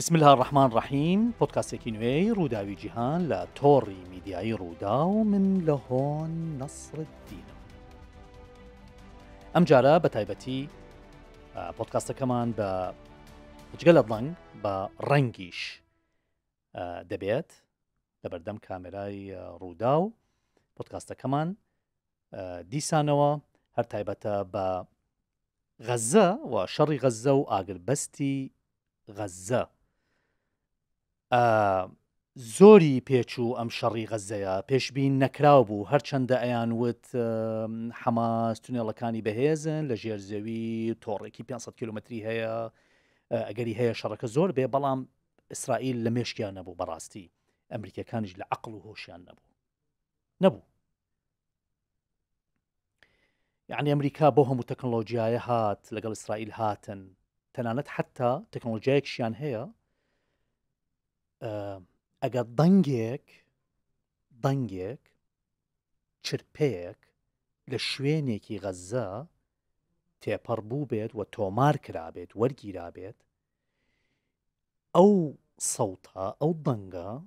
بسملها ڕحمان ڕحیم پۆتکاسێکی نوێی ڕووداوی جیهان لە تۆڕی میدیایی ڕوودا و من لە هۆن نەسرت دیینە ئەم جارە بە تایبەتی پۆتکاستەکەمان بە جگە لە بڵنگ بە ڕەنگیش دەبێت لەبەردەم کامێرای ڕوودا و پۆتکاستەکەمان دیسانەوە هەر تایبەتە بە غەزە و شەڕی غەزە و ئاگربەستی غەزە زۆری پێچوو ئەم شەڕی غەزەیە پێشببین نەکراو بوو هەرچەندە ئەیان وت حەماس تونێڵەکانی بەهێزن لە ژێرزەوی تۆڕێکی 500 کیلومتری هەیە ئەگەری هەیە شەڕەکە زۆر بێ بەڵام ئیسرائیل لە مێشکیان نەبوو بەڕاستی ئەمریکەکانیش لە عقل و هۆشیان نەبوو نەبوو يعني امريكا بوهم تكنولوجيا هات لقال اسرائيل هاتن تنانت حتى تكنولوجيا شان هي أه اقا ضنجيك ضنجيك شربيك لشوينيكي غزة تيبر بوبيت وتومار كرابيت ورقي رابيت او صوتا او ضنجا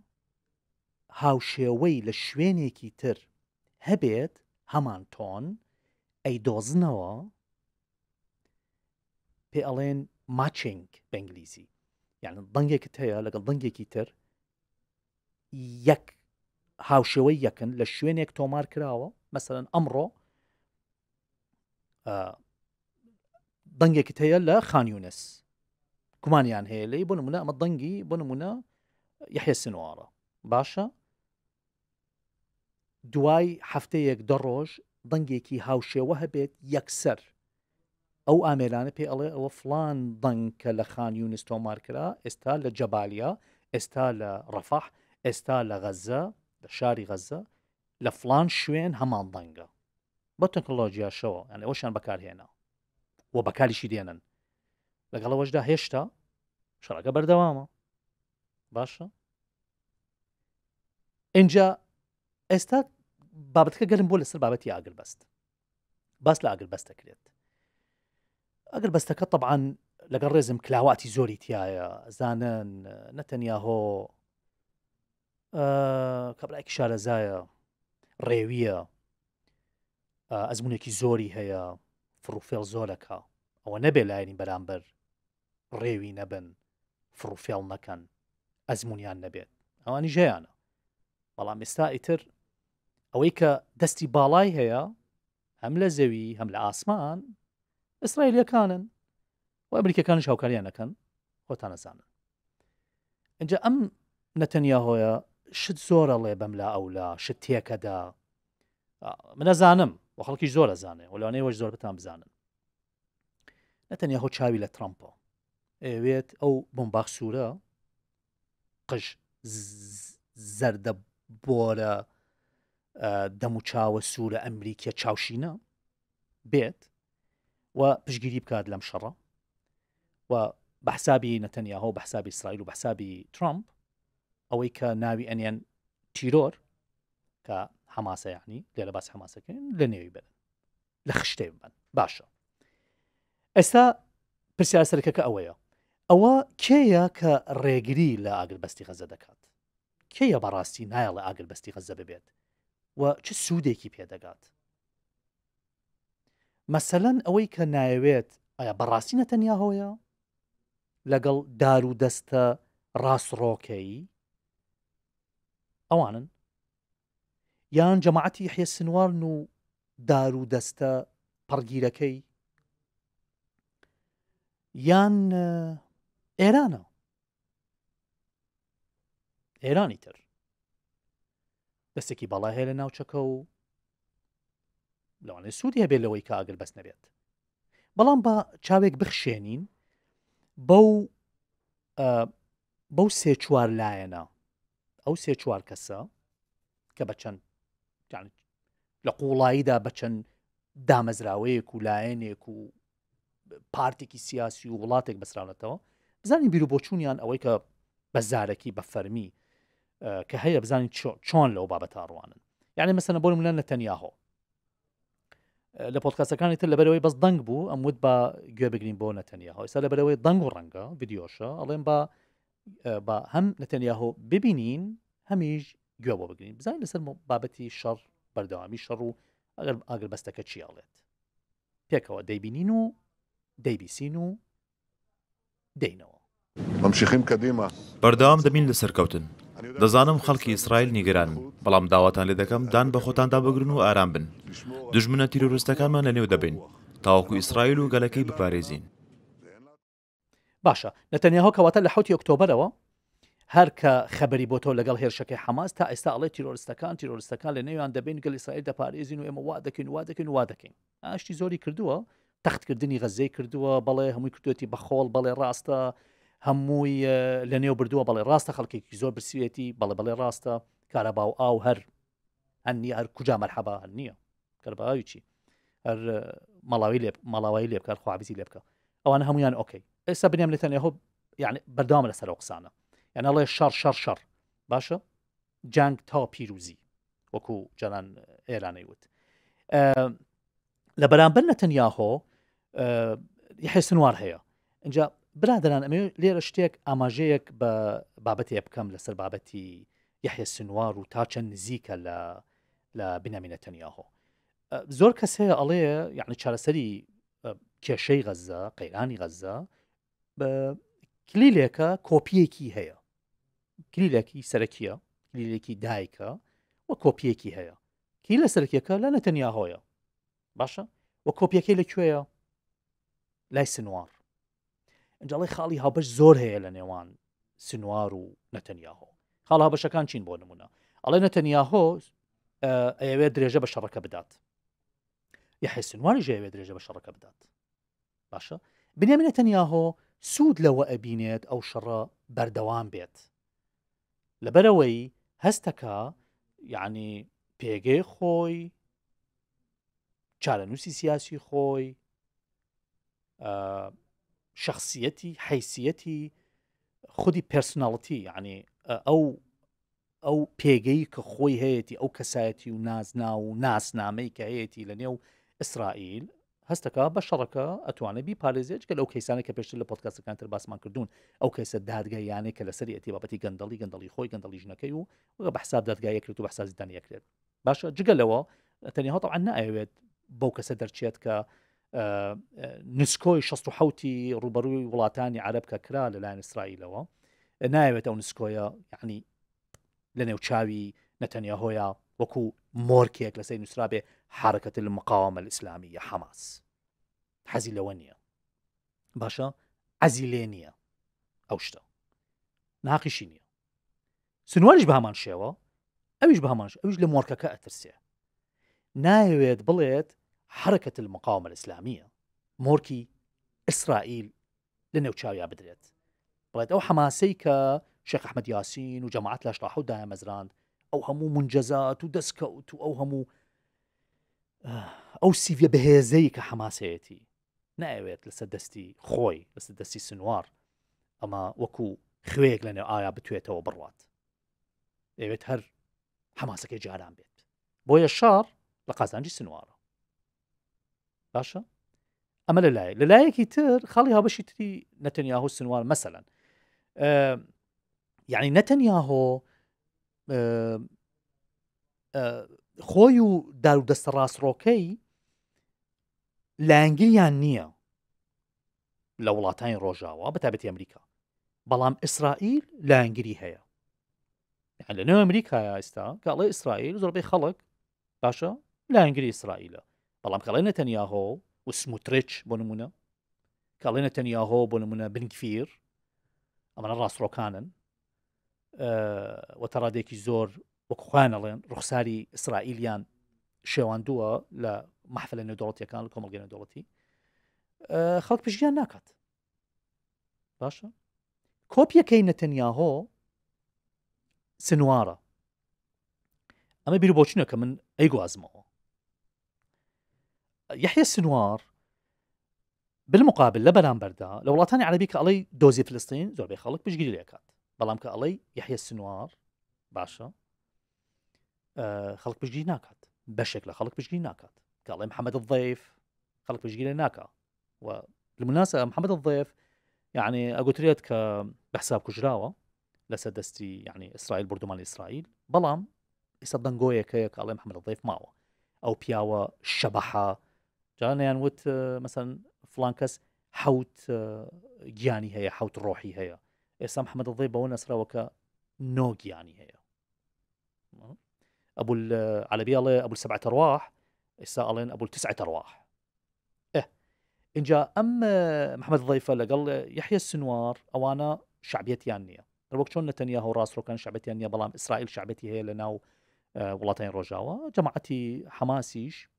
هاو شيوي لشوينيكي تر هبيت همان تون ئەی دۆزنەوە پێ ئەڵێن ماچنگ بەنگلیسی یان دەنگێکت يعني هەیە لەگەڵ دەنگێکی تر یەک هاوشەوەی یەکن لە شوێنێک تۆمار کراوە مەسەرەن آه، ئەمڕۆ دەنگێکت هەیە لە خانیونس کومانیان يعني هەیە لی بۆ نمونە ئەمە دەنگی بۆ نمونە یحێ سنووارە باشە دوای هەفتەیەک دە ڕۆژ دەنگێکی هاوشێوە هەبێت یەکسەر ئەو ئامێرانە پێ ئەڵێ ئەوە فلان دەنگ کە لە خانی و نستۆمارکرا ئێستا لە جەبالیا ئێستا لە ڕەفاح ئێستا لە غەزە لە شاری غەزە لە فلان شوێن هەمان دەنگە بە تەکنلۆژیاشەوە ئەن ئەوەشان بەکارهێنا و بەکاریشی دێنن لەگەڵەوەشدا هێشتا شەڕەکە بەردەوامە باشە اینجا ئێستا سر گەرم بۆ لەسەر بست بس لا باس لە ئاگر بەستەکرێت ئەگەر بەستەکە طبعا لەگەڵ ڕێزم کلااواتی زۆری تایە زانن نەتەنیا هۆ آه، زايا شارەزایە آه، ڕێویە ئەزمونێکی زۆری هەیە فروفێڵ زۆرەکە ئەوە نەبێ لاینی يعني بەرامبەر نبن نەبن فروفێڵ نەکەن ئەزمونیان او ئەوانی ژەیانە بەڵام ئێستا ئیتر ئەوەی کە دەستی باڵای هەیە هەم لە زەوی هەم لە ئاسمان ئیسرائیلەکانن و ئەمریکەکانی شاوکاریانەکەن خۆتان نەزانن اینجا ئەم نەتەنیا هۆیە شت زۆرەڵێ بەم لا ئەولا شت تێکەدا منەزانم بۆ خەڵکی زۆر ئەزانێ وەلانەیەوەش زۆر بتان بزانن نەتەنیا هۆ چاوی لە ترامپۆ ئەوێت ئەو بمباخ سوورە قش زەردە بۆرە دەم و چاوە سوورە ئەمریکیە چاوشینە بێت و پشگیری بکات لەم شەڕە و بەحسابی نەتەنیاهۆ و بەحسابی اسرائیل و بەحسابی ترامپ ئەوەی کە ناوی ئەنیان تیرۆر کە هەماسەیانی لێرە باس هەماسەکەن لە نێوی بن لە خشتێ بن باشە ئێستا پرسیاسەرەکەکە ئەوەیە ئەوە کێیە کە ڕێگری لە ئاگربەستی غەزە دەکات کێیە بەڕاستی نایە لە ئاگربەستی غەزە ببێت و چ سوودێکی پێدەگات مەسەەن ئەوەی کە نایەوێت ئایا بەڕاستی نەتەنیا هۆیە لەگەڵ دار و دەستە ڕاستڕۆکەی ئەوانن یان جەماعەتی حێسنوارن و دار و دەستە پڕگیرەکەی یان ئێرانە ئێرانی تر دەستێکی بەڵا هەیە لە ناوچەکە و لەوانێ سوودی هەبێت لەوەی کاگەر بەس نەبێت بەڵام بە چاوێک بخشێنین بەو بەو سێ چوار لایەنە ئەو سێ چوار کەسە کە بە چەند لە قوڵاییدا بە چەند دامەزراوەیەک و لایەنێک و پارتێکی سیاسی و وڵاتێک بەسرانێتەوە بزانین بیر و بۆچوونیان ئەوەی کە بەزارەکی بە فەرمی آه، که هەیە بزانین چون لو بابەت ڕوانن یعنی مەسەنە بۆ لەن لە تەنیاهۆ لە پۆتکاسەکانی تر بس دنگ بو بوو ئەمود بە گوێ بگرین بۆ نەتەنیاهۆ ئستا لەبەرەوەی دنگ و ڕەنگە یددیۆشە ئەڵێن با آه، با هم نەتەنیاهۆ ببینین همیش هەمیش گوێ بۆ بگرین بزانین لەسەر بابەتی شەڕ شر رو اگر, اگر ئاگر بەستەکە چیاڵێت پێکەوە دەیبینین و دەیبیسین و دەینەوە مەمشیخیم کەدیمە بەردەوام بردام لە سەرکەوتن دەزانم خەڵکی ئیسرائیل نیگەران بەڵام داواتان لێ دەکەم دان بە خۆتاندا بگرن و ئارام بن دژمنە تیرۆریستەکانمان لە نێو دەبین تاوەکو ئیسرائیل و گەلەکەی بپارێزین باشە نەتەنیاهۆ کەواتە لە حوتی ئۆکتۆبرەوە هەر کە خبری بۆ تۆ لەگەڵ هێرشەکەی حماس تا ئێستا ئەڵێ تیرۆریستەکان تیرۆریستەکان لە نێوان دەبین گەل ئیسرائیل دەپارێزین و ئێمە وا دەکەین وا دەکەین وا دەکەین ئاشتی زۆری کردووە تەختکردنی غەزەی کردووە بەڵێ هەمووی کردوێتی بەخۆڵ بەڵێ ڕاستە هەمووی آه، لە نێو بردووە بەڵێ ڕاستە خەڵکێکی زۆر برسوێتی بەڵێ بەڵێ ڕاستە کارە باو ئاو هەر هەنی هەر کوجا مەرحەبا هەر نییە کەرباوی چی هەر آه، مەڵاوی لێ مەڵاوی لێ بکار خوابیزی لێ بکە ئەوان هەمویان ئۆکەی ئێستا بنێم لەتەنێ هۆ یعنی بەردام لەسەر قسانە یعنی ئەڵێ شەڕ شەڕ شەڕ باشە جنگ تا پیروزی وەکو جەران آه، ئێرانەی وت لە بەرامبەر نەتەنیاهۆ حێسنوار هەیە اینجا برادران ئەمێ لێرە شتێک ئاماژەیەک بە بابەتێ بکەم لەسەر بابەتی یحە سنووار و تا چەند نزیکە لە لە بنامینە تەنیاهۆ زۆر کەسەیە ئەڵێ یعنی چارەسەری کێشەی غەزە قەیرانی غەزە بە کلیلێکە کۆپیەکی هەیە کلیلێکی سەرکیە لیلێکی دایکە وە کۆپیەکی هەیە کی لە سەرکیەکە لە نەتەنیاهۆیە باشە وە کۆپیەکەی لەکوێیە لای سنووار انجلي خالي ها بش زور هي لنيوان سنوار ونتنياهو خالها بش كان شين بو نمونا على نتنياهو اي أه ويدريجه بشركه بدات يحس سنوار جاي ويدريجه بشركه بدات باشا بنيامين نتنياهو سود لو ابينيت او شرا بردوان بيت لبروي هستكا يعني بيجي خوي تشالنوسي سياسي خوي أه شخصیەتی حیسیەتی خودی پرسناڵەتی یعنی ئەو ئەو پێگەی کە خۆی هەیەی ئەو کەسایەتی و نازنا و ناسنامەی کە هەیەی لە نێو ئیسرائیل هەستەکە بە شەڕەکە ئەتوانێت بی پارێزیێت کە لەو کەسانە کە پێشتر لە پۆتکاسەکان تر باسمان کردوون ئەو کەسە دادگای یانێک کە لەسەر ئەتی بابەتی گەندەڵی گەندڵی خۆی گەندڵی ژنەکەی و وەگە بەحساب دادگایە کرد و بەحسازی دانیەکرێت باشە جگەلەوە تەنیهاتەوە ئەن نایەوێت بەو کەسە دەرچێت کە نسکۆی 16ی ڕوبەروی وڵاتانی عرب کە کرا لە لایەن اسرائیلەوە نایەوێت ئەو نسکۆیە یعنی لە نێوچاوی نەتەنیا هۆیە وەکو مۆرکێک لەسەی نووسرابێ حرکەت مقاومە ئسلامی یا حەماس حەزی لەوە نییە باشە ئەزی لێ نییە ئەو شتە ناقیشی نییە سنووارش بە هەمان شێوە ئەویش بە هەمانش ئەوش لە مۆرکەکە ئەترسێ نایەوێت بڵێت حركة المقاومة الإسلامية موركي إسرائيل لنو تشاو يا بدريت بغيت أو حماسيكا شيخ أحمد ياسين وجماعة جەماعات لە شتاحودایە مەزراند منجزات ودسكوت منجەزات آه، أو دەستکەوت و ئەو هەموو ئەو سیڤە لسدستي کە حماسەتی نایەوێت لەسەر دەستی خۆی لەسەر دەستی سنووار ئەمە هر حماسك لە نێو ئایا بتوێتەوە بڕات ئەوێت هەر جاران باشا اما للايك للايك كيتر خليها باش يتري نتنياهو السنوار مثلا أه يعني نتنياهو آه، آه، خويو دارو دست راس روكي لانجليان نيا لولاتين روجاوا بتابت امريكا بلام اسرائيل لانجلي هي يعني لانه امريكا يا استا قال اسرائيل زربي خلق باشا لانجلي اسرائيل بەڵام کەڵێنە تەنیاهۆ و سموترچ بۆ نمونە کاڵێنە تەنیاهۆ بۆ نمونە بنگفیر ئەمەە ڕاستڕۆکانن وەتەڕادێکی زۆر وەکخواانەڵێن ڕوخساری ئیسرائیلیان شێواندووە لە محفل لە نێودوڵەتیەکان لە کۆمەلگەنە دەوڵەتی خەڵک پشتیان ناکات باشە کۆپیەکەی نەتەنیاهۆ نتنياهو ئەمە بیر بۆچینە کە من ئەی گوازمەوە يحيى السنوار بالمقابل لبنان بردا لو لاتاني عربي كالي دوزي فلسطين زور بي خلق بيش قيلي ليكات بلام كالي يحيى السنوار باشا آه خلق بيش قيلي ناكات بشكل خلق بيش قيلي ناكات كالي محمد الضيف خلق بيش قيلي ناكا وبالمناسبة محمد الضيف يعني اقول تريد بحساب كجراوة لسدستي يعني اسرائيل بردمان اسرائيل بلام اسا دنگوية كيك الله محمد الضيف ماوا او بياوا شبحه جان يعني وت آه، مثلا فلان كس حوت آه، جياني هي حوت روحي هي اسم إيه، محمد الضيبه ونسره وك نو جياني هي ابو آه، على بي الله ابو السبعة ارواح السائلين ابو التسعة ارواح اه ان جاء ام محمد الضيفة اللي قال يحيى السنوار او انا شعبيتي يعني الوقت شون نتنياهو راس شعبيه يانيا يعني بلام اسرائيل شعبيتي هي لنا ولاتين روجاوا جماعتي حماسيش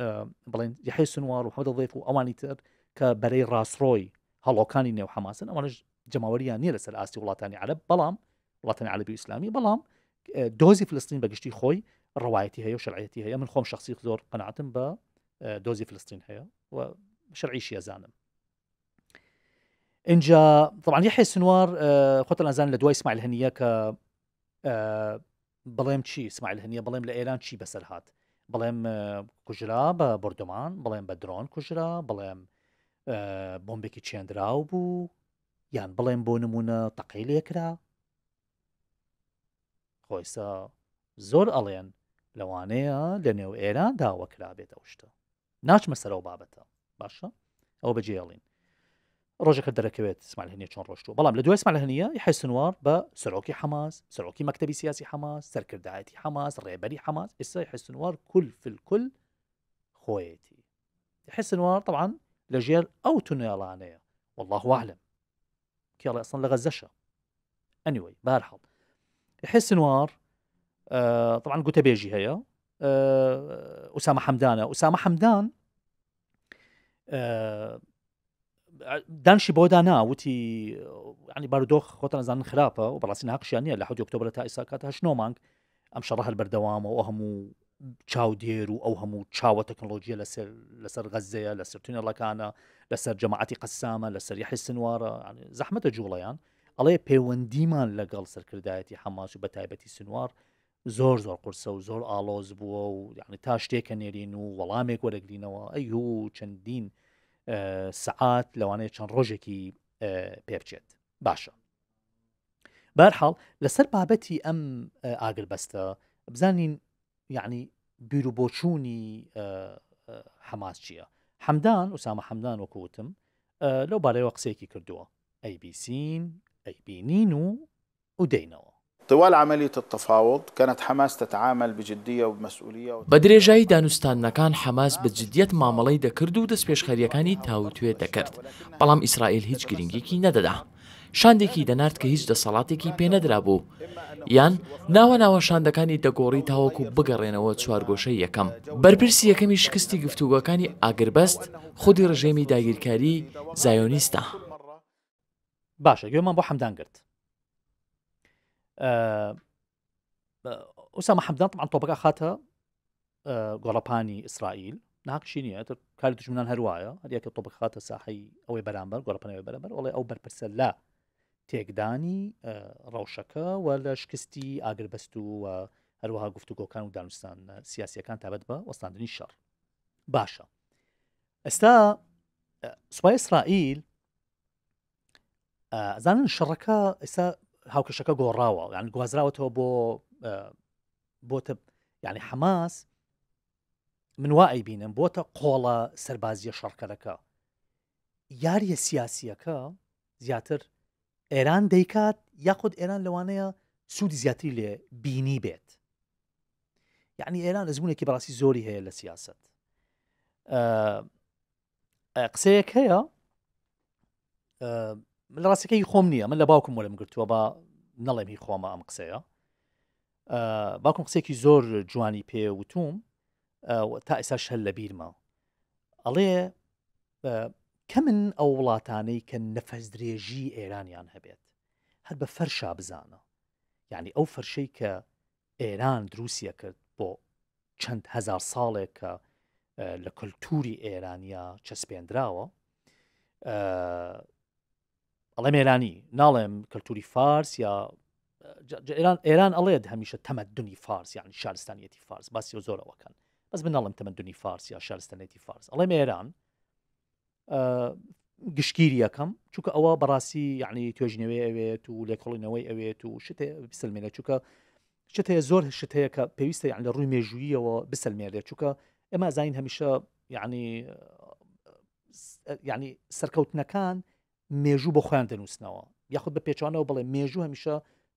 آه، بلين يحيى سنوار وحمد الضيف واواني تر كبري راس روي هلو كان نيو حماسا اوانا جماوريا نيرا سر اسي ولاتاني عرب بلام ولاتاني عربي اسلامي بلام آه، دوزي فلسطين بقشتي خوي روايتي هي وشرعيتي هي من خوم شخصي خزور قناعتم ب آه، دوزي فلسطين هي وشرعي شي زانم انجا طبعا يحيى سنوار خطر الازان لدوي اسماعيل الهنيه ك بلام تشي اسماعيل الهنيه بلام لايلان تشي بس الهات بڵێم کوژرا بە بردومان بڵێم بە درۆن کوژرا بڵێم بۆمبێکی چێنرااو بوو یان بڵێم بۆ نمونە تەقی لێکرا خۆیسا زۆر ئەڵێن لەوانەیە لە نێو ئێران داوەکرا بێتە شتە ناچمە سەرەوە بابەتە باشە ئەو بەجێڵین روجك دەرەکەوێت اسمع لهنية شون روجتو بەڵام لە دوای لهنية يحس نوار سنووار بە حماس سروكي مكتبي سياسي حماس دعاتي حماس ريبري حماس يحس نوار كل في الكل خويتي يحس نوار طبعا لە او ئەو تونێڵانەیە والله كي الله اصلا لغزشه اني anyway, بارحل يحس نوار آه طبعا قلت بيجي هيا آه اسامه حمدان اسامه حمدان آه دانشی بۆدا ناوتی ینی بارودۆخ خۆتە نزان خراپە و بەڕاستی ناقشیان نیە لە حوت ئۆکتۆبر تا ئیسا کات هەشنۆ مانگ ئەم شەڕ هەل بەردەوام و هەموو چاودێر و ئەو هەموو چاوە تەکنۆلۆژیە لەسەر غەزەیە لە سەر تونەڵەکانە لەسەر جەماعتی قەسامە لە سەر یحی سنووارە زەحمەتە جوڵەیان ئەڵێ پەیوەندیمان لەگەڵ سەرکردایەتی حەماس و بە تایبەتی سنووار زۆر زۆر قرسە و زۆر ئالۆز بووە و یعنی تا شتێکە نێرین و وەڵامێک وەرەگرینەوە ئەی و چەندین سعات لەوانەیە چەند ڕۆژێکی پێبچێت باشە بارحاڵ لەسەر بابەتی ئەم ئاگر بەستە بزانین یعنی بیر و بۆچوونی حەماس چییە حەمدان وسامە حەمدان وەکوتم لەو بارەوە قسێکی کردووە ئەیبیسین ئەیبینین و ودەینەوە طوال عملية التفاوض كانت حماس تتعامل بجدية ومسؤولية بدرێژایی دانوستانەکان حماس بە جدیت مامەڵەی دەکرد و دەست پێشخەریەکانی تاوتوێ دەکرد بەڵام ئیسرائیل هیچ گرنگێکی نەدەدا شاندێکی دەنارد کە هیچ دەسەڵاتێکی پێنەدرا بوو یان ناوە ناوە شاندەکانی دەگۆڕی تاوەکو بگەڕێنەوە چوارگۆشەی یەکەم بەرپرسی یەکەمی شکستی گفتوگەکانی ئاگربەست خودی ڕژێمی داگیرکاری زایۆنیستە باشە گوێمان بۆ حەمدان گرت آه، اسامه حمدان طبعا طبقه خاتها آه، غلباني اسرائيل نهاك شينية كاري دشمنان هروايا هريك طبقه خاتها ساحي او برامبر غولاباني او برامبر والله او برسل لا تێکدانی ڕەوشەکە آه، و شكستي اجر بستو و هەروەها گفتوگۆکان و دانوستان سیاسیەکان تابەت بە وەستاندنی شەڕ باشە ئێستا سوپای ئیسرائیل زانن شەڕەکە ئێستا هاوکشەکە گۆڕاوە یان گوازراوەتەوە بۆ بۆتە ینی حەماس من وای بینم بۆتە قۆڵە سەربازیە شەڕکەرەکە یاریە سیاسیەکە زیاتر ئێران دەیکات یاخود ئێران لەوانەیە سوودی زیاتری لێ بینی بێت یعنی ئێران ئەزمونێکی بەڕاستی زۆری هەیە لە سیاست قسەیەک هەیە لە ڕاستەکەی خۆم نییە من لە باوکم وەرم گرتووە بە نەڵێمی خۆمە ئەم قسەیە باکم قسێکی زۆر جوانی پێوتوم تا ئێستا شەل لە بیرمە ئەڵێ کە من ئەو وڵاتانەی کە نەفەس درێژی ئێرانیان هەبێت هەر بە فەرشا بزانە یعنی ئەو فەرشەی کە ئێران دروسیە کرد بۆ چەند هزار ساڵێک کە لە کللتوری ئێرانیا چەسپێنراوە ئەڵێ ئێرانی ناڵێم کەلتوری فارس یا ئێران ئێران ئەڵێت هەمیشە تەمەدونی فارس یان شارستانیەتی فارس باسی زۆرەوەکەن بەس بناڵم تەمەدونی فارس یا شارستانێتی فارس ئەڵێ ئێران گشتگیری یەکەم چووکە ئەوە بەڕاستی یعنی توێژنەوەی ئەوێت و لێکۆڵینەوەی ئەوێت و شتێ بسلمێنە چووکە شتەیە زۆر شتەیە کە پێویستە یان لە ڕووی مێژوییەوە بسلمێنێت چووکە ئێمە زین هەمیشە یعنی یعنی سەرکەوتنەکان مێژوو بە خۆیان دەنووسنەوە یاخود بە پێچوانەوە بڵێ مێژوو هەمیشە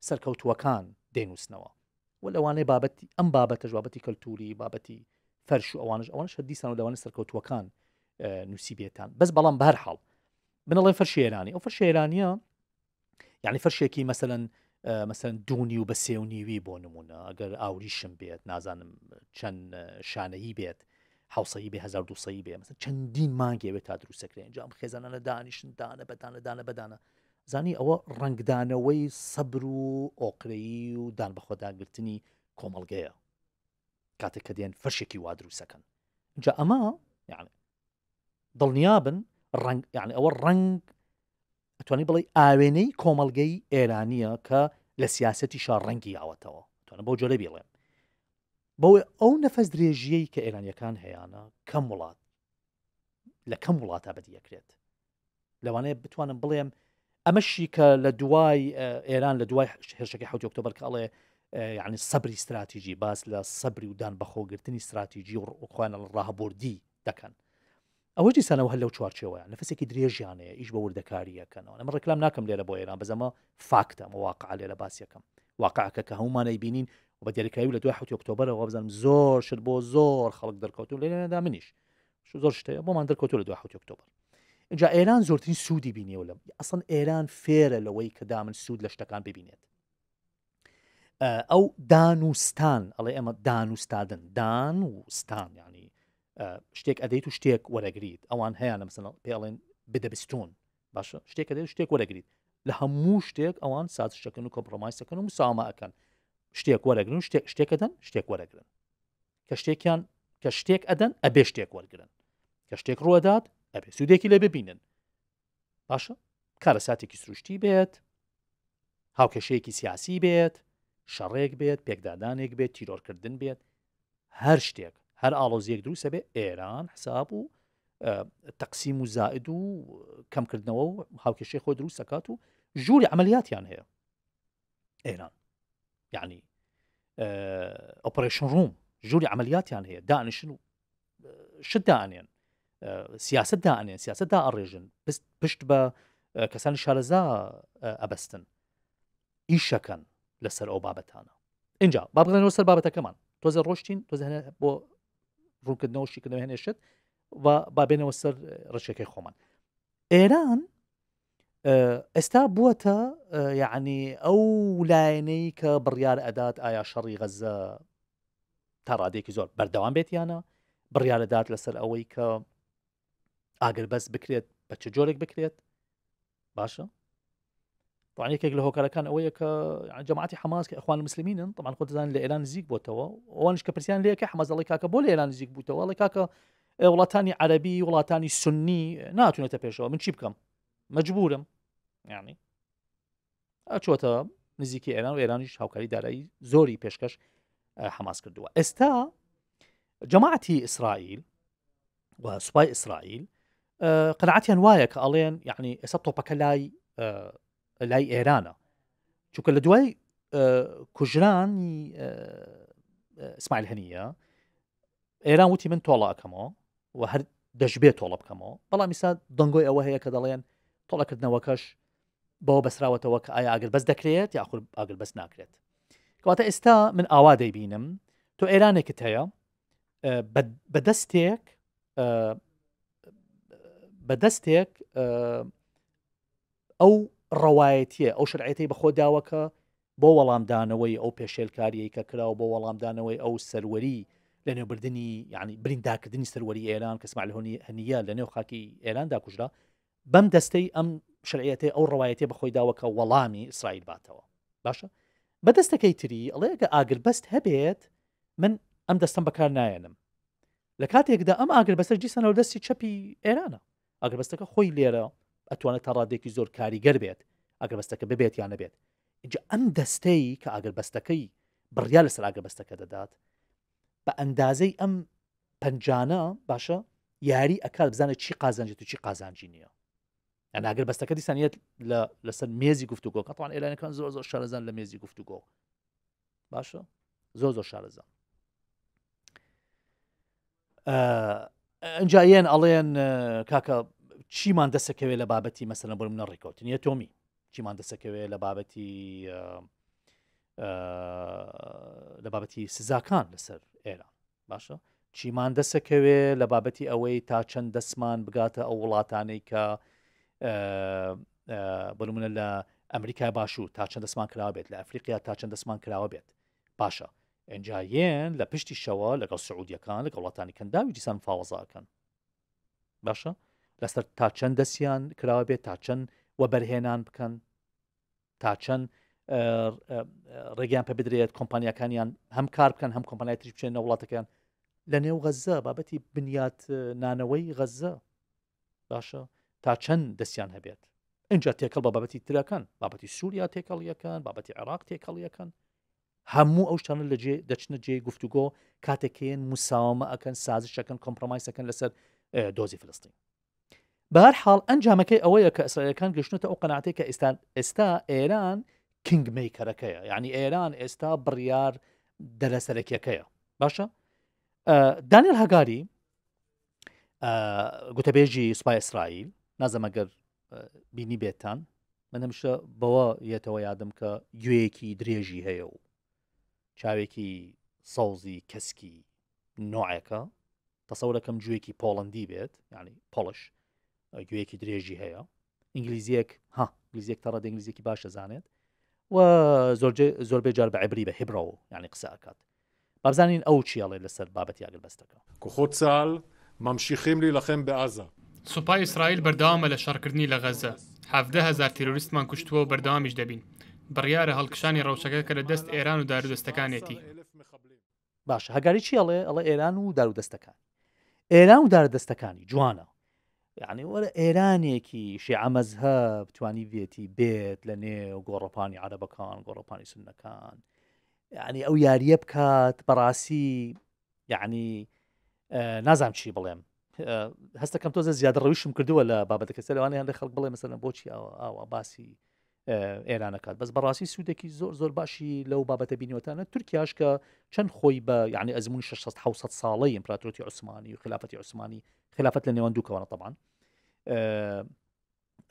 سەرکەوتوەکان دەنووسنەوە و لەوانەیە بابەتی ئەم بابەتە ژوابەتی کەلتوری بابەتی فەرش و ئەوانش ئەوانش دیسان و لەوانە سەرکەوتوەکان نووسی بێتان بەس بەڵام بەر حاڵ بنەڵێ فەرشێرانی ئەو فەرشێرانە یعنی فەرشێکی مەسەن مەسەن دونی و بە سێونیوی بۆ نمونە ئەگەر ئاوریشم بێت نازانم چەند شانەیی بێت حوسایی بێ 1200 بێ مەسن چەندین مانگێوێت تا دروستەکرێن جام خێزانە لە دانیشتدانە بەدانە دانە بەدانە زانی ئەوە ڕنگدانەوەی سەبر و ئۆقرەیی و دان بەخۆداگررتنی کۆمەلگەیە کاتێک کە دێن فەرشێکی وا دروستەکەن جا ئەمە یعنی دڵنیابن ڕنگ یعنی ئەوە ڕنگ ئەتوانی بڵێ ئاوێنەی کۆمەلگەی ئێرانیە کە لە سیاستی شار ڕەنگی یاوەتەوە توانە بۆ جۆرە بێڵێم بەوەی ئەو نەفەس درێژیەی کە ئێرانیەکان هەیەە کەم وڵات لە کەم وڵاتە بەدیەکرێت لەوانەیە بتوانم بڵێم ئەمەشی کە لە دوای ئێران لە دوای هێرشەکە حوت ئۆکتۆبەر کاڵێ یعنی سەبری استراتیژی باس لە سەبری ودان بەخۆگرتنی استراتیژی و خۆیان ڕاهبوردی دەکەن ئەوە جیسانەوە هەل لەو چوارچەوەیە نفسێکی درێژیانەیە ئیش بە وردەکاریەکەنەوە ئەمە ڕێکلام ناکەم لێرە بۆ ئێران بەزەمە فاکتە مواقع لێرە باسیەکەم واقعکە کە هەمومانەی بینین بە دیریکایی لە دوای حوتی ئۆکتۆبرەوە بزانم زۆر شت بۆ زۆر خەڵک دەرکەوتو لەێندا منیش زۆر شتەیە بۆمان دەرکەوتو لە دوای حوتی ئۆکتۆبر اینجا ئێران زۆرترین سوودی بینیەوە لە ئەسن ئێران فێرە لەوەی کە دا من سوود لە شتەکان ببینێت ئەو دانوستان ئەڵێ ئێمە دانوستادن دان وستان ینی شتێک ئەدەیت و شتێک وەرەگریت ئەوان هەیە لە مثل پێڵێن بدەبستون باشە شتێک ئەدەیت شتێک وەرەگریت لە هەموو شتێک ئەوان سازشەکەن و کۆمپڕمایسەکەن و مساما ئەەکەن شتێک وەرەگرن شتێک شتێک ئەدەن شتێک وەرەگرن کە شتێکیان کە شتێک ئەدەن ئەبێ شتێک وەرگرن کە شتێک ڕوەدات ئەبێ سوودێکی لێ ببینن باشە کارە ساتێکی سروشتی بێت هاوکەشەیەکی سیاسی بێت شەڕێک بێت پێکدادانێک بێت تیرۆرکردن بێت هەر شتێک هەر ئالۆزیەک دروسە بێ ئێران حساب و تەقسیم و زائد و کەمکردنەوە و هاوکێشەی خۆی دروستەکات و ژووری ئەعملیاتیان هەیە ئێران يعني اوبريشن آه، روم جوري عمليات يعني هي دائن شنو آه، شو دائن يعني آه، سياسة دائن يعني سياسة دائن الريجن بس بشت با كسان شارزا ابستن ايش كان لسر او بابتانا انجا بابغنا لسر بابتا كمان توزي روشتين توزي هنا بو رون نوشي كدنو هنا شت و بابين وسر رشكي خومن ايران ئێستا بووەتە یعنی ئەو لایەنەی کە بڕیار ئەدات ئایا شەڕی غەزە تا ڕادێکی زۆر بەردەوام بێت یانە بڕیارەدات لەسەر ئەوەی کە ئاگر بەس بکرێت بە چ جۆرێک بکرێت باشە یەکێک لە هۆکارەکان ئەوەیە کە جەماعتی حماس کە ئەخوان مسلمینن طبعا خۆتزان لە ئێران نزیک بۆتەوە ئەوانش کە پرسیان لەیەکە حمەزەڵی کاکە بۆ لە ئێران نزیک بووتەوە لە کاکە وڵاتانی عەربی وڵاتانی سنی ناتونێتە پێشەوە من چی بکەم مجبورم یعنی يعني. ئەچۆتە نزیکی ئێران و ئێرانیش هاوکاری دارایی زۆری پێشکەش حماس کردووە ئێستا جەماعتی ئیسرائیل و سوپای ئیسرائیل قەنعاتیان وایە کە ئەڵێن یعنی ئێستا تۆپەکە لای لای ئێرانە چونکە لە دوای کوژرانی ئسمایل هەنیە ئێران وتی من تۆڵاکەمەوە و هەر دەشبێت تۆڵە بکەمەوە بەڵام میسا دەنگۆی ئەوە هەیە کە دەڵێن تۆڵەکردنەوەکەش بەوە بەسراوەتەوە کە ئایا ئاگر بەس دەکرێت یاخور ئاگر بەس ناکرێت کەواتە ئێستا من ئاوا دەیبینم تۆ ئێرانێکت هەیە بەدەستێک بەدەستێک ئەو ڕەوایەتیە ئەو شعەتی بەخۆ داوەکە بۆ وەڵامدانەوەی ئەو پێشێلکاریەی کە کراوە بۆ وەڵامدانەوەی ئەو سەروەری لە نێوبردننی یعنی برینداکردنی سەروەری ئێران کەسمال هەنیە لە نێو خاکی ئێراندا کوژرا بەم دەستەی ئەم شعەتی ئەو ڕواەتی بەخۆی داوەکە وەڵامی ئیسرائیل باتەوە باشە بەدەستەکەی تری ئەڵێ ئەگە ئاگر بەست هەبێت من ئەم دەستم بەکار نایەنم لە کاتێکدا ئەم ئاگر بەسەر جیسەنەوە دەستی چەپی ئێرانە ئاگر بەستەکە خۆی لێرە ئەتوانێت تا ڕادێکی زۆر کاریگەر بێت ئاگر بەستەکە ببێت یانە بێت اینجا ئەم دەستەی کە ئاگر بەستەکەی بڕیا لەسەر ئاگر بەستەکە دەدات بە ئەندازەی ئەم پنجانە باشە یاری ئەکات بزانێت چی قازانجێت و چی قازانجی نییە ئەناگەر بەستەکە دیسانیت لەسەر مێزی گفتوگۆ کەتوان ئێلانەکان زۆر زۆر شارەزان لە مێزی گفتوگۆ باشە زۆر زۆر شارەزان ئەنجایەن ئەڵێن کاکە چیمان دەسەکەوێت لە بابەتی مەسەنە بڕ منە ڕێکوتنیە تۆمی چیمان دەسەکەوێت لە بابەتی لە بابەتی سزاکان لەسەر ئێران باشە چیمان دەسەکەوێت لە بابەتی ئەوەی تا چەند دەسمان بگاتە ئەو وڵاتانەی کە بڵمونە لە ئەمریکای باش و تا چەند دەسمان کراوە بێت لە ئەفریقیا تا چەند دەسمان کراوە بێت پاشە ئەنجایەن لە پشتی شەوە لەگەڵ سعودیەکان لە گەڵاتانی کەنداوی جیسان فاوەزاکەن باشە لەسەر تا چەند دەستیان کراوە بێت تا چەند وە بەرهێنان بکەن تا چەند ڕێگەیان پێ بدرێت کۆمپانیەکانیان هەم کار بکەن هەم کۆمپانای تری بچێنە وڵاتەکەیان لە نێو غەزە بابەتی بنیات نانەوەی غەزە باشە تا چەند دەستیان هەبێت اینجا تێکەڵ بابەتی ترەکان بابەتی سووریا تێکەڵیەکان بابەتی عراق تێکەڵیەکان هەموو ئەو شتانە لە دەچنە جێ گفتوگۆ کاتێکەیەن مساومە ئەکەن سازشەکەن کۆمپرۆمایسەکەن لەسەر دۆزی فلستین بار حاڵ ئەنجامەکەی ئەوەیە کە ئەسرائەکان گەشتنتە ئەو قەناتەیە کە ئێستان ئێستا ئێران کنگمەیکەرەکەیە یعنی ئێران ئێستا بڕیار دەرەسەرەکیەکەیە باشە دانیل هەگاری گوتەبێژی سوپای ئیسرائیل نازەمەگەر بینی بێتان من هەمشە بەوە یەتەوە یادم کە گوێیەکی درێژی هەیە و چاوێکی سەوزی کەسکی نوعەکە تەسەورەکەم گوێکی پۆڵندی بێت ینی پۆڵش گوێکی درێژی هەیە ئینگلیزیەک ها گلیزیەک تەڕە دەنگلیزیەکی باشە زانێت و زۆربێ جار بە عبری بە هبرەوە ینی قسەکات بابزانین ئەو چیاڵێ لەسەر بابەت یاگەل بەستەکە خۆت سال مەمشی خێمری لە خێم بە ئازە سوپای ئیسرائیل بەرداوامە لە شارکردنی لە غەزە هزار تیرۆریستمان کوشتووە و بەرداوامیش دەبین بڕیارە هەڵکشانی ڕەوشەکە کە لە دەست ئێران و دارودەستەکانێتی باش هەگاری چی ئەڵێ ئەڵە ئێران و دارودەستەکان ئێران و دارودەستەکانی جوانە یعنی وەرە ئێرانێکی شێعەمەزهە بتانی بێتی بێت لە نێو گۆڕپانی عربەکان گۆڕپانی سنەکان یعنی ئەو یاریە بکات بەڕاستی یعنی نازام چی بڵێم آه، هسه كم توزع زياده رويشم كردو ولا بابا دك سلو انا اللي خلق بالله مثلا بوتشي او او باسي ايه انا كات بس براسي سودك زور زور باشي لو بابا تبيني وتانا تركيا اشكا شن خويبة يعني ازمون شصت حوصت صالي امبراطوريه عثماني وخلافه عثماني خلافه لنيوان دوكا طبعا أه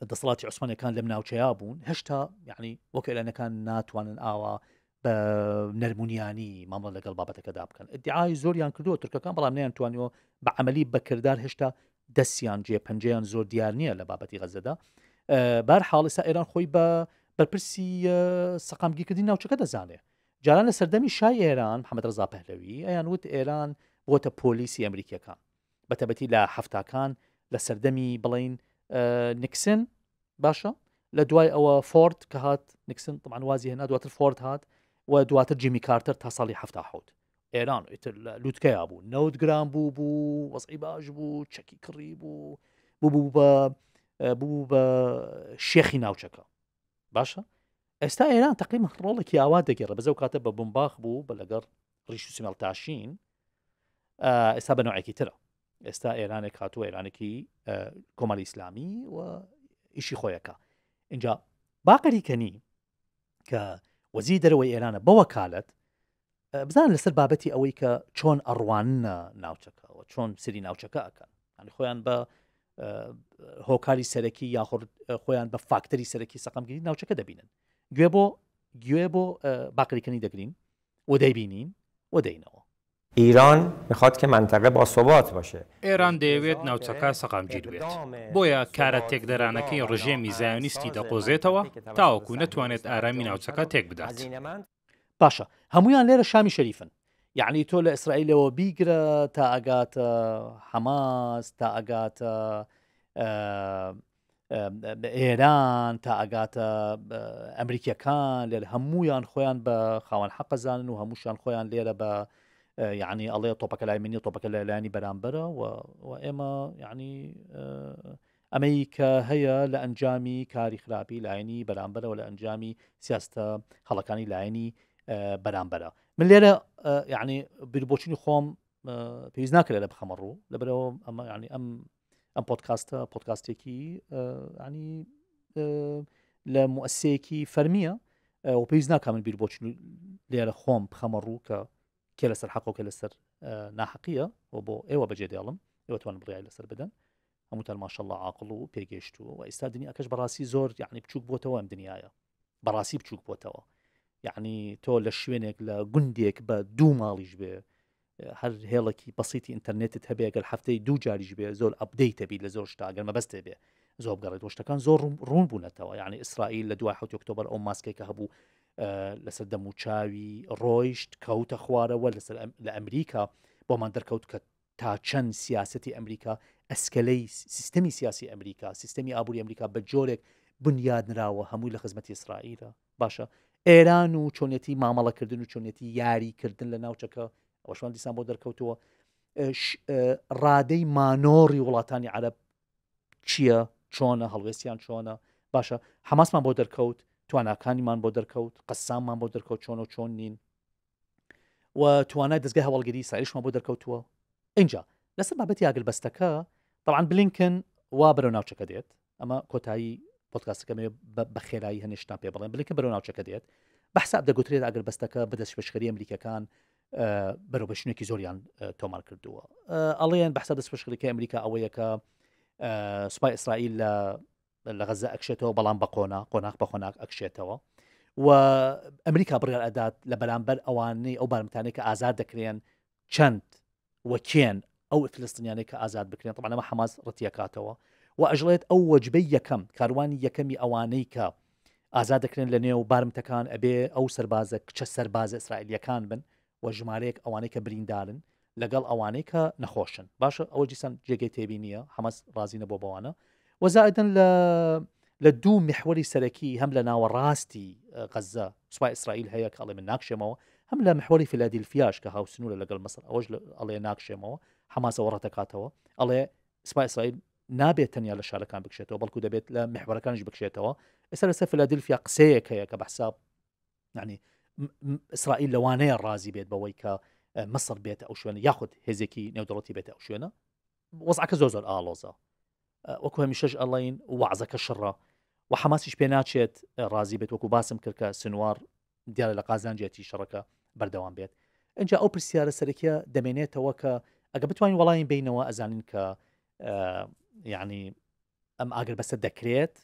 الدصلات عثمانيه كان لمناو وشيابون هشتا يعني وكأنه كان ناتوان اوا آه بە نەرمونیانی مامە لەگەڵ بابەتەکەدا بکەن دیعای زۆریان کردووە ترکەکان بەڵام نیانتوانیەوە بە عملی بەکردار هێشتا دەستیان جێ پنجیان زۆر دیار نییە لە بابەتی غەزەدا بار حاڵسا ئێران خۆی بە بەرپرسی سەقامگیکردی ناوچەکە دەزانێ جاران لە سەردەمی شای ئێران حمەد ڕزا پەهلەوی ئەیان وت ئێران بۆتە پۆلیسی ئەمریکیەکان بەتەبەتی لە هەفتاکان لە سەردەمی بڵین نکسن باشە لە دوای ئەوە فۆرد کە هات نکسن تەوانوازی هێنا دواتر فۆرد هات و دواتر جیمی کارتر تا ساڵی هەفتا حوت ئێران لووتکەیا بو بو بو بوو بوو بو باش بوو بو بو بوو بوو بو با اه، شيخي ناو تشكا باشا استا ايران تقريبا رولك يا دەگەێڕە بەزەو کاتە كاتب بمباخ بوو بە لەگەر ڕیش و سمەڵتاشین اه، ئێستا بەنوعێکی استا ايران ئێرانێک ايران ئێرانێکی كومال اه، اسلامي و ئیشی خۆیەکە اینجا باقەریکەنی كا وەزی دەرەوەی ئێرانە بەوەکالت بزان لەسەر بابەتی ئەوەی کە چۆن ئەڕوان ناوچەکەەوە چۆن سری ناوچەکە ئەکەن خۆیان بە هۆکاری سەرەکی یاخورد خۆیان بە فاکتەری سەرەکی سەقامگیری ناوچەکە دەبینن گوێ بۆ گوێ بۆ باقیکردنی دەگرین و دەیبینین و دەینەوە ئیران میخواد کە منتەقە با سوبات باشه ئێران دەیەوێت ناوچەکە سەقامگیر بێت بۆیە کارە تێکدەرانەکەی ڕژێمی زایۆنیستی دەقۆزێتەوە تاوەکو نەتوانێت ئارامی ناوچەکە تێک بدات باشە هەمویان لێرە شامی شەریفن یعنی تۆ لە ئیسرائیلەوە بیگرە تا ئەگاتە حەماس تا ئەگاتە ئێران تا ئەگاتە ئەمریکیەکان لێر هەمویان خۆیان بە خاوەن حەقەزانن و هەمووشان خۆیان لێرە بە آه، يعني الله يطوبك لاي مني يطوبك لاني برامبرا و... وإما يعني آه، أمريكا هي لأنجامي كاري خرابي لعيني برامبرا أنجامي سياسة خلقاني لعيني آه، برامبرا من اللي ليرة يعني بربوشيني خوم بيزناك ليرة بخمرو لبرو أما يعني أم أم بودكاست بودكاستي كي يعني لمؤسسي كي فرمية وبيزناك من بربوشيني ليرة خوم بخمرو ك كلا سر حق وكلا سر آه، ناحقية آه، وبو إيوة بجيد يالم إيوة توان برياء لسر بدن همو ما شاء الله عاقلو بيرجشتو وإستا دنيا أكش براسي زور يعني بتشوك بو توام دنيايا براسي بتشوك بو توا يعني تو لشوينك لقنديك با دو ماليش بي هر هيلكي بسيطي انترنت تبي قال حفتي دو جاري جبي زول ابديت بي لزور شتا قال ما بس تبي زوب قريت وشتا كان زور رون بونتوا يعني اسرائيل حوت اكتوبر او ماسكي كهبو لەسەر دەم و چاوی ڕۆیشت کەوتە خوارەوە لەسەر لە ئەمریکا بۆمان دەرکەوت کە تا چەند سیاستی ئەمریکا ئەسکەلەی سیستمی سیاسی ئەمریکا سیستمی ئابووری ئەمریکا بە جۆرێک بنیادراوە هەمووی لە خزمەتی ئیسرائیلە باشە ئێران و چۆنێتی مامەڵەکردن و چۆنێتی یاریکردن لە ناوچەکە ئەوشان دیسان بۆ دەرکەوتەوە ڕادەی مانۆڕی وڵاتانی عرب چییە چۆنە هەڵوێستیان چۆنە باشە حماسمان بۆ دەرکەوت تواناکانیمان بۆ دەرکەوت قەساممان بۆ دەرکەوت چۆن و چۆن نین و توانای دەستگای هەوڵگەری ساریشمان بۆ دەرکەوتووە اینجا لەسەر بابەتی یاگل بەستەکە تەعاان بلینکن وا بەرەو ناوچەکە دێت ئەمە کۆتایی پۆتکاسەکەمێ بە خێرایی هەنیشتان پێ بڵێن بلکە بەرەو ناوچەکە دێت بەحساب دەگوترێت ئەگەر بەستەکە بەدەست پێشخەری ئەمریکەکان بەرەوبەشنێکی زۆریان تۆمار کردووە ئەڵیان بەحسا دەست پێشخەکە ئەمریکا ئەوەیەکە سوپای ئیسرائیل لە لە غەزە ئەکشێتەوە بەڵام بە قۆنا قۆناق بە خۆناک ئەکشێتەوە و ئەمریکا بڕێر ئەدات لە بەرامبەر ئەوانەی ئەو بارمتانێک کە ئازاد دەکرێن چەند وەکێن ئەو فلستنیانێک کە ئازاد بکرێن ڕمانەمە حماز ڕەتیەکاتەوە و ئەژڵێت ئەو وەجبەی یەکەم کاروانی یەکەمی ئەوانەی کە ئازاد دەکرێن لە نێو بارمتەکان ئەبێ ئەو سربازە کچە سربازە ئیسرائیلەکان بن و ژمارەیەک ئەوانەی کە بریندارن لەگەڵ ئەوانەی کە نەخۆشن باشە ئەوە جیسان جێگەی تێبی نییە حمەس رازی نەبوو بەوانە وزائدا ل لدو محوري سلكي هم لنا وراستي آه، غزة سواء إسرائيل هي كالي من ناكشي موا هم لنا محوري في الأديلفياش كهاو سنولة لقل مصر أوج ألي ناكشة موا حماسة ورتكاتوا الله سواء إسرائيل نابي تنيا لشارة كان بكشيتوا بل كودا بيت لمحور كان بكشيتوا إسرائيل سفل أديلفيا قسيه كهي كبحساب يعني إسرائيل لواني الرازي بيت بويكا آه، مصر بيت أو شوينة ياخد هزيكي نيودروتي بيت أو شوينة وضعك زوزر آلوزا آه وكو همي شج ألين وعزك الشرة وحماس إش بيناتشيت رازي بيت وكو باسم كركا سنوار ديال لقازان جاتي شركة بردوان بيت إن جا أو برسيارة سركيا دمينيتا وكا أقبت وين والاين بينوا أزانين يعني أم أجر بس الدكريت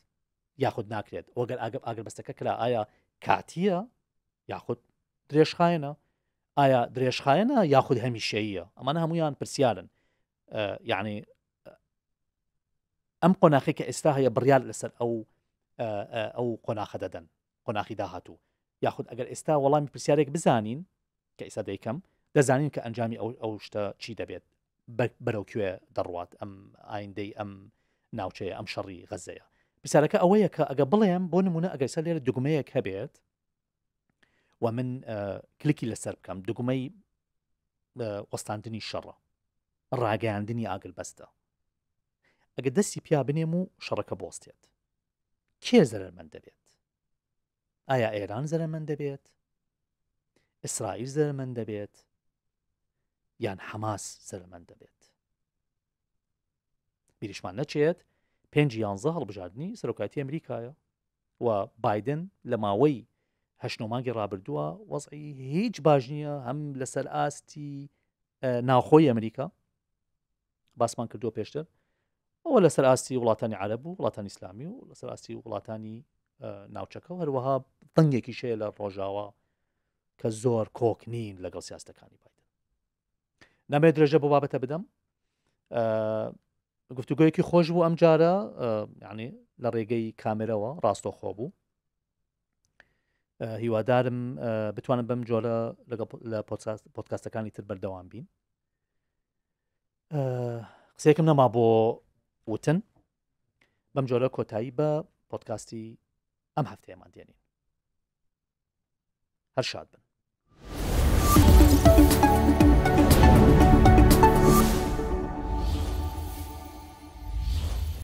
ياخد ناكريت وقال أجر أقر بس ككلا آيا كاتيا ياخد دريش خاينة آيا دريش خاينة ياخد همي شيئا أما أنا هميان برسيارن يعني ام قناخي كاستاها يا بريال لسر او آه، آه، او قناخ ددن قناخي داهاتو ياخذ اجر استا والله من بسيارك بزانين كيسا ديكم دزانين كانجامي او او شتا تشي دبيت برو كيو دروات ام اين دي ام ناوشي ام شري غزايا بسالك اويك اقبلهم بونمونا اجر سالي دوكوميك هبيت ومن كليكي لسر كم دوكومي وسطان دني شر راجع عندني اقل بسته ئەگە دەستی پیا بنێم و شەڕەکە بۆستێت کێ زەرمەند دەبێت ئایا ئێران زەرمەند دەبێت ئیسرائیل زەرمەند دەبێت یان حەماس زەرمەند دەبێت بیریشمان نەچێت پێنج یانزە هەڵبژاردننی سەرۆکاتی ئەمریکایە و بادن لە ماوەی هەشتۆمانگی ڕابردووە وەزعی هیچ باش نییە هەم لەسەر ئاستی ناخۆی ئەمریکا باسمان کردو پێشتر ئەوە لەسەر ئاستی وڵاتانی عرب و وڵاتان ئیسلامی و لەسەر ئاستی وڵاتانی ناوچەکە هەروەها دەنگێکی شەیە لە ڕۆژاوە کە زۆر کۆک نین لەگەڵ سیاستەکانی بایدن نامێت درێژە بۆ بابەتە بدەم گفتوگویەکی خۆش بوو ئەم جارە یعنی لە ڕێگەی کامێرەوە ڕاستۆخۆ بوو هیوادارم بتوانم بەم جۆرە لەگەڵ لە پۆتکاستەکانی تر بەردەوام بین قسێکم نەما بۆ وتن بەم جۆرە کۆتایی بە پۆتکاستی ئەم هەفتەیەمان دێنین هەر شاد بن